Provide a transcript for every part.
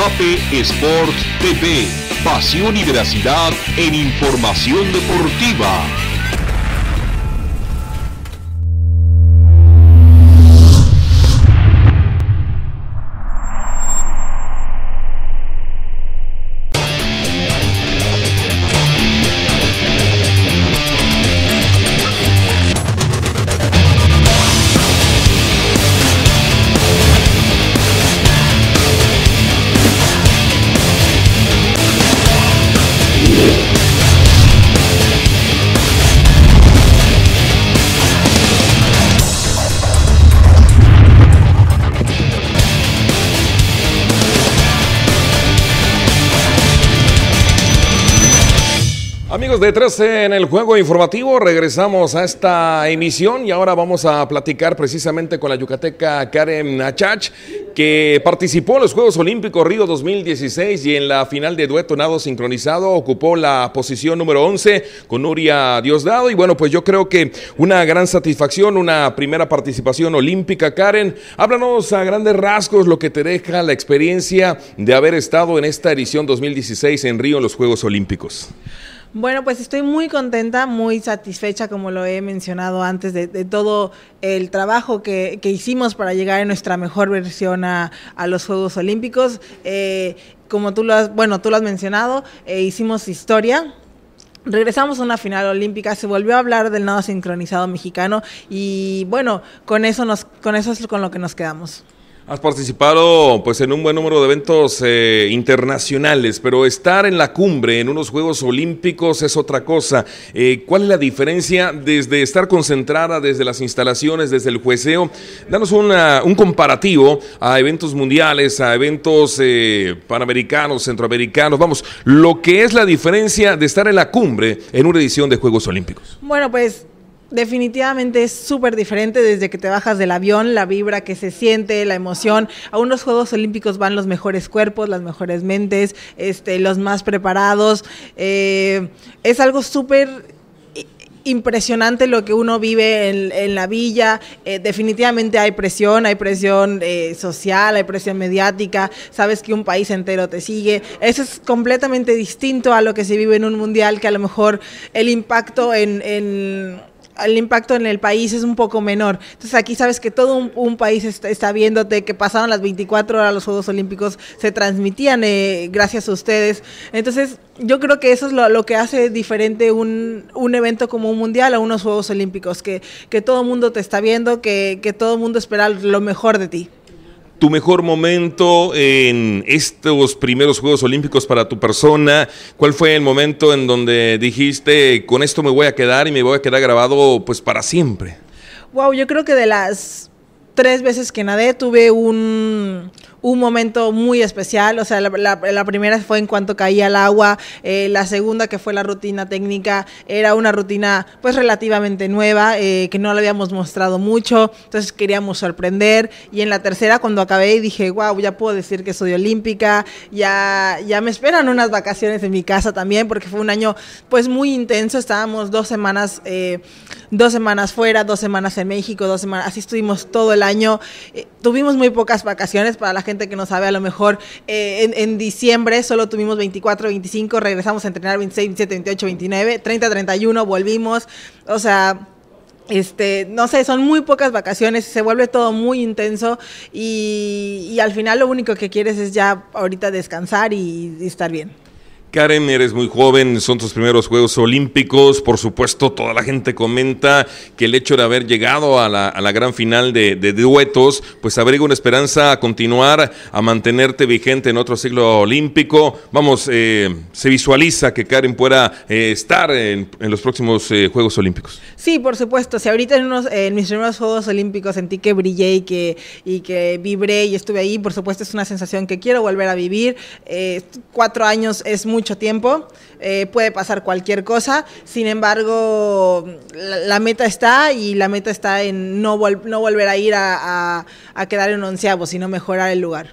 AP Sport TV. Pasión y veracidad en información deportiva. Amigos detrás en el juego informativo, regresamos a esta emisión y ahora vamos a platicar precisamente con la yucateca Karen Achach, que participó en los Juegos Olímpicos Río 2016 y en la final de dueto nado sincronizado ocupó la posición número 11 con Nuria Diosdado. Y bueno, pues yo creo que una gran satisfacción, una primera participación olímpica. Karen, háblanos a grandes rasgos lo que te deja la experiencia de haber estado en esta edición 2016 en Río en los Juegos Olímpicos. Bueno, pues estoy muy contenta, muy satisfecha, como lo he mencionado antes, de, todo el trabajo que, hicimos para llegar en nuestra mejor versión a, los Juegos Olímpicos. Eh, como tú lo has, bueno, tú lo has mencionado, eh, hicimos historia, Regresamos a una final olímpica, se volvió a hablar del nado sincronizado mexicano y bueno, con eso nos, con eso es con lo que nos quedamos. Has participado pues en un buen número de eventos eh, internacionales, pero estar en la cumbre en unos Juegos Olímpicos es otra cosa. Eh, ¿Cuál es la diferencia desde estar concentrada, desde las instalaciones, desde el jueceo? Danos un comparativo a eventos mundiales, a eventos eh, panamericanos, centroamericanos, vamos, lo que es la diferencia de estar en la cumbre en una edición de Juegos Olímpicos. Bueno, pues Definitivamente es súper diferente desde que te bajas del avión, la vibra que se siente, la emoción. A unos Juegos Olímpicos van los mejores cuerpos, las mejores mentes, este, los más preparados. Eh, es algo súper impresionante lo que uno vive en, la villa. Eh, definitivamente hay presión, hay presión eh, social, hay presión mediática. Sabes que un país entero te sigue. Eso es completamente distinto a lo que se vive en un mundial, que a lo mejor el impacto en el impacto en el país es un poco menor. Entonces aquí sabes que todo un, país está, viéndote, que pasaron las 24 horas los Juegos Olímpicos, se transmitían eh, gracias a ustedes. Entonces yo creo que eso es lo, que hace diferente un, un, evento como un mundial a unos Juegos Olímpicos, que, todo el mundo te está viendo, que, que todo el mundo espera lo mejor de ti tu mejor momento en estos primeros Juegos Olímpicos para tu persona? ¿Cuál fue el momento en donde dijiste, con esto me voy a quedar y me voy a quedar grabado pues para siempre? Wow, yo creo que de las tres veces que nadé tuve un un momento muy especial. O sea, la, primera fue en cuanto caía el agua, eh, la segunda que fue la rutina técnica, era una rutina pues relativamente nueva, eh, que no la habíamos mostrado mucho, entonces queríamos sorprender. Y en la tercera, cuando acabé, dije, wow, ya puedo decir que soy olímpica, ya, ya me esperan unas vacaciones en mi casa también, porque fue un año pues muy intenso, estábamos dos semanas, eh, dos semanas fuera, dos semanas en México, dos semanas, así estuvimos todo el año. tuvimos muy pocas vacaciones para la gente gente que no sabe, a lo mejor eh, en, diciembre solo tuvimos 24, 25, regresamos a entrenar 26, 27, 28, 29, 30, 31, volvimos. O sea, este, no sé, son muy pocas vacaciones, se vuelve todo muy intenso y, al final lo único que quieres es ya ahorita descansar y estar bien. Karen, eres muy joven, son tus primeros Juegos Olímpicos, por supuesto toda la gente comenta que el hecho de haber llegado a la, gran final de, duetos, pues abriga una esperanza a continuar, a mantenerte vigente en otro siglo olímpico. Vamos, eh, se visualiza que Karen pueda eh, estar en, los próximos eh, Juegos Olímpicos. Sí, por supuesto, si ahorita en, en mis primeros Juegos Olímpicos sentí que brillé y que, y que vibré y estuve ahí, por supuesto es una sensación que quiero volver a vivir. cuatro años es muy mucho tiempo, eh, puede pasar cualquier cosa, sin embargo, la, meta está y la meta está en no, no volver a ir a, a, quedar en onceavo, sino mejorar el lugar.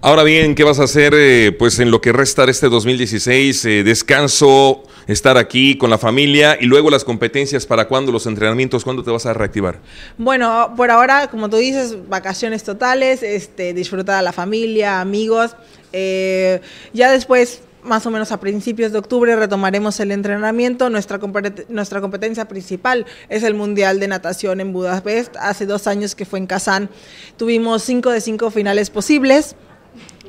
Ahora bien, ¿qué vas a hacer eh, pues en lo que resta de este 2016? Eh, descanso, estar aquí con la familia y luego las competencias, ¿para cuándo? Los entrenamientos, ¿cuándo te vas a reactivar? Bueno, por ahora, como tú dices, vacaciones totales, este, disfrutar a la familia, amigos. ya después más o menos a principios de octubre retomaremos el entrenamiento. Nuestra, nuestra competencia principal es el Mundial de Natación en Budapest. Hace dos años que fue en Kazán. Tuvimos cinco de cinco finales posibles.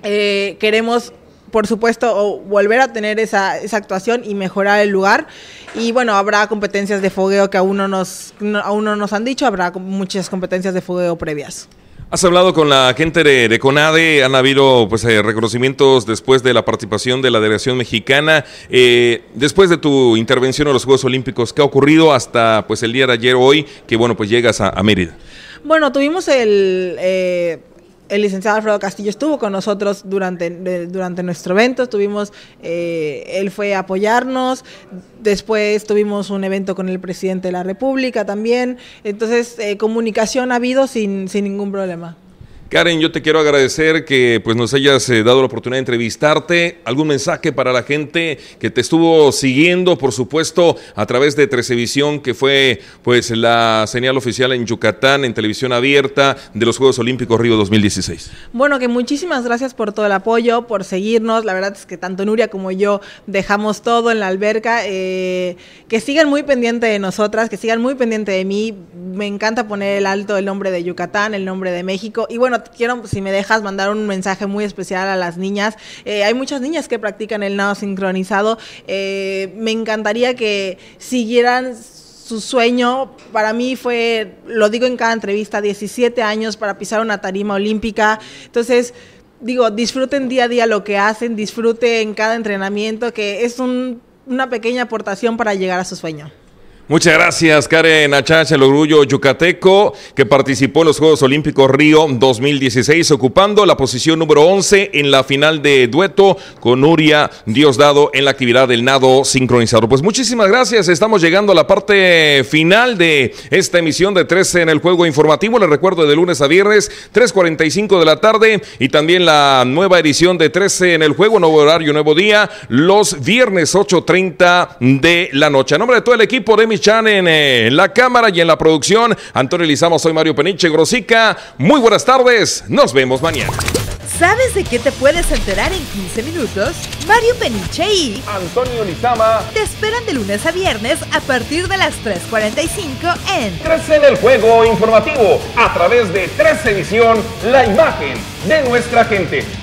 Eh, queremos por supuesto, volver a tener esa, esa, actuación y mejorar el lugar. Y bueno, habrá competencias de fogueo que aún no nos, aún no nos han dicho, habrá muchas competencias de fogueo previas. Has hablado con la gente de, CONADE, han habido pues, eh, reconocimientos después de la participación de la delegación mexicana. Eh, después de tu intervención en los Juegos Olímpicos, ¿qué ha ocurrido hasta pues, el día de ayer, hoy, que bueno, pues llegas a, Mérida? Bueno, tuvimos el, eh, el licenciado Alfredo Castillo estuvo con nosotros durante, durante nuestro evento, eh, él fue a apoyarnos, después tuvimos un evento con el presidente de la República también, entonces eh, comunicación ha habido sin, sin ningún problema. Karen, yo te quiero agradecer que pues, nos hayas eh, dado la oportunidad de entrevistarte. ¿Algún mensaje para la gente que te estuvo siguiendo, por supuesto, a través de Trecevisión, que fue pues, la señal oficial en Yucatán, en televisión abierta, de los Juegos Olímpicos Río 2016? Bueno, que muchísimas gracias por todo el apoyo, por seguirnos. La verdad es que tanto Nuria como yo dejamos todo en la alberca. Eh, que sigan muy pendiente de nosotras, que sigan muy pendiente de mí. Me encanta poner el alto el nombre de Yucatán, el nombre de México. Y bueno, quiero, pues, si me dejas, mandar un mensaje muy especial a las niñas. Eh, hay muchas niñas que practican el nado sincronizado. Eh, me encantaría que siguieran su sueño para mí fue, lo digo en cada entrevista, 17 años para pisar una tarima olímpica. Entonces, digo, disfruten día a día lo que hacen, disfruten cada entrenamiento, que es una pequeña aportación para llegar a su sueño. Muchas gracias, Karen Achacha, el orgullo yucateco, que participó en los Juegos Olímpicos Río 2016, ocupando la posición número 11 en la final de dueto con Uria Diosdado en la actividad del nado sincronizado. Pues muchísimas gracias, estamos llegando a la parte final de esta emisión de 13 en el Juego Informativo. Les recuerdo de lunes a viernes, 3.45 de la tarde, y también la nueva edición de 13 en el Juego, nuevo horario, nuevo día, los viernes 8.30 de la noche. A nombre de todo el equipo de mi Chan eh, en la cámara y en la producción. Antonio Lizama, soy Mario Peniche Grosica. Muy buenas tardes, nos vemos mañana. ¿Sabes de qué te puedes enterar en 15 minutos? Mario Peniche y Antonio Lizama te esperan de lunes a viernes a partir de las 3.45 en 13 en el Juego Informativo a través de 13 Edición, la imagen de nuestra gente.